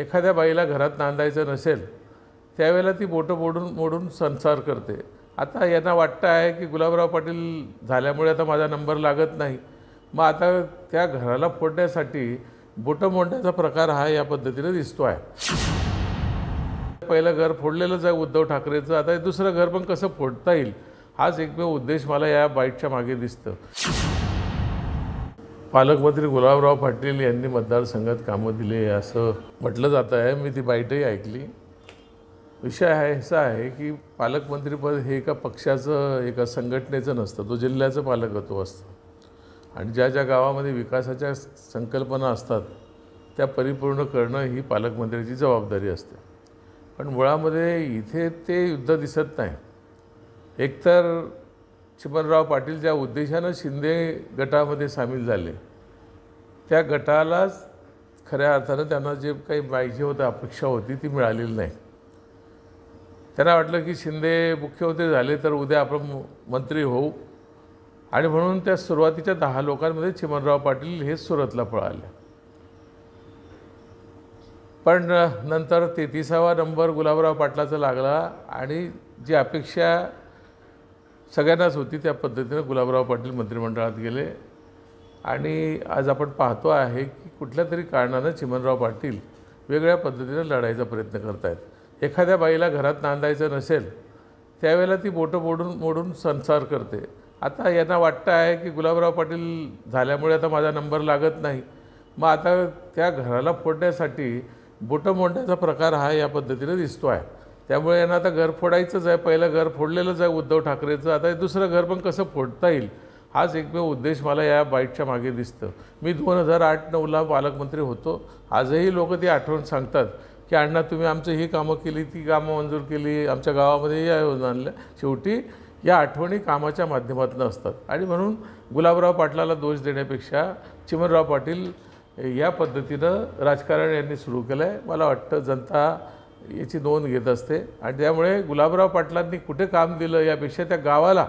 एखाद्या बाईला घरात नांदायचं नसेल त्यावेळेला ती बोटं मोडून मोडून संसार करते आता यांना वाटतं आहे की गुलाबराव पाटील झाल्यामुळे आता माझा नंबर लागत नाही मग आता त्या घराला फोडण्यासाठी बोटं मोडण्याचा प्रकार हा या पद्धतीने दिसतो आहे पहिलं घर फोडलेलंच आहे उद्धव ठाकरेचं आता दुसरं घर पण कसं फोडता येईल हाच एकमेव उद्देश मला या बाईटच्या मागे दिसतं पालकमंत्री गुलाबराव पाटील यांनी मतदारसंघात कामं दिले असं म्हटलं जात आहे मी ती बाईटही ऐकली विषय आहे असा आहे की पालकमंत्रीपद हे एका पक्षाचं एका संघटनेचं नसतं तो जिल्ह्याचं पालकत्व असतं आणि ज्या ज्या गावामध्ये विकासाच्या संकल्पना असतात त्या परिपूर्ण करणं ही पालकमंत्र्याची जबाबदारी असते पण मुळामध्ये इथे ते युद्ध दिसत नाही एकतर चिमनराव पाटील ज्या उद्देशानं शिंदे गटामध्ये सामील झाले त्या गटालाच खऱ्या अर्थानं त्यांना जे काही पाहिजे होतं अपेक्षा होती ती मिळालेली नाही त्यांना वाटलं की शिंदे मुख्यमंत्री झाले तर उद्या आपण मंत्री होऊ आणि म्हणून त्या सुरुवातीच्या दहा लोकांमध्ये चिमनराव पाटील हेच सुरतला पळाले पण नंतर तेहतीसावा नंबर गुलाबराव पाटलाचा लागला आणि जी अपेक्षा सगळ्यांनाच होती त्या पद्धतीनं गुलाबराव पाटील मंत्रिमंडळात गेले आणि आज आपण पाहतो आहे की कुठल्या तरी कारणानं चिमनराव पाटील वेगळ्या पद्धतीनं लढायचा प्रयत्न करत आहेत एखाद्या बाईला घरात नांदायचं नसेल त्यावेळेला ती बोटं मोडून मोडून संसार करते आता यांना वाटतं आहे की गुलाबराव पाटील झाल्यामुळे आता माझा नंबर लागत नाही मग आता त्या घराला फोडण्यासाठी बोटं मोडण्याचा प्रकार हा या पद्धतीनं दिसतो आहे त्यामुळे यांना आता घर फोडायचंच आहे पहिलं घर फोडलेलंच आहे उद्धव ठाकरेचं आता हे दुसरं घर पण कसं फोडता येईल हाच एकमेव उद्देश मला या बाईटच्या मागे दिसतं मी दोन हजार आठ नऊला पालकमंत्री होतो आजही लोक ती आठवण सांगतात की अण्णा तुम्ही आमचं ही कामं केली ती कामं मंजूर केली आमच्या गावामध्ये या योजना आणल्या शेवटी या आठवणी कामाच्या माध्यमातून असतात आणि म्हणून गुलाबराव पाटलाला दोष देण्यापेक्षा चिमनराव पाटील या पद्धतीनं राजकारण यांनी सुरू केलं आहे मला वाटतं जनता याची नोंद घेत असते आणि त्यामुळे गुलाबराव पाटलांनी कुठे काम दिलं यापेक्षा त्या गावाला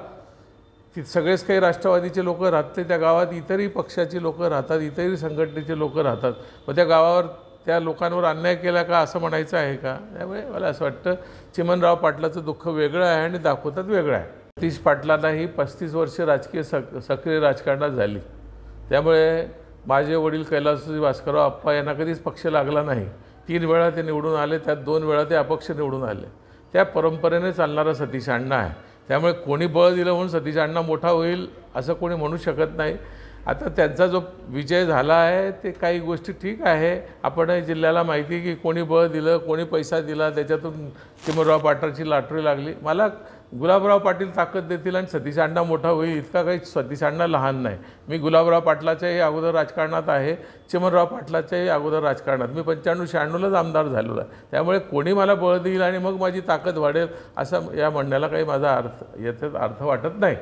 ती सगळेच काही राष्ट्रवादीचे लोक राहतात त्या गावात इतरही पक्षाची लोकं राहतात इतरही संघटनेचे लोक राहतात मग त्या गावावर त्या लोकांवर अन्याय केला का असं म्हणायचं आहे का त्यामुळे मला असं वाटतं चिमनराव पाटलाचं दुःख वेगळं आहे आणि दाखवतात वेगळं आहे सतीश पाटलांना ही पस्तीस वर्ष राजकीय सक सक्रिय राजकारणात झाली त्यामुळे माझे वडील कैलासजी भास्करराव आप्पा यांना कधीच पक्ष लागला नाही तीन वेळा ते निवडून आले त्यात दोन वेळा ते अपक्ष निवडून आले त्या परंपरेने चालणारा सतीश अण्णा आहे त्यामुळे कोणी बळ दिलं म्हणून सतीश अण्णा मोठा होईल असं कोणी म्हणू शकत नाही आता त्यांचा जो विजय झाला आहे ते काही गोष्टी ठीक आहे आपण जिल्ह्याला माहिती की कोणी बळ दिलं कोणी पैसा दिला त्याच्यातून चिमरराव पाटलाची लाटरी लागली मला गुलाबराव पाटील ताकद देतील आणि सतीश अण्णा मोठा होईल इतका काही सतीश अण्णा लहान नाही मी गुलाबराव पाटलाच्याही अगोदर राजकारणात आहे चिमनराव पाटलाच्याही अगोदर राजकारणात मी पंच्याण्णव शहाण्णवलाच आमदार झालेलो आहे त्यामुळे कोणी मला बळ देईल आणि मग माझी ताकद वाढेल असं या म्हणण्याला काही माझा अर्थ याच्यात अर्थ वाटत नाही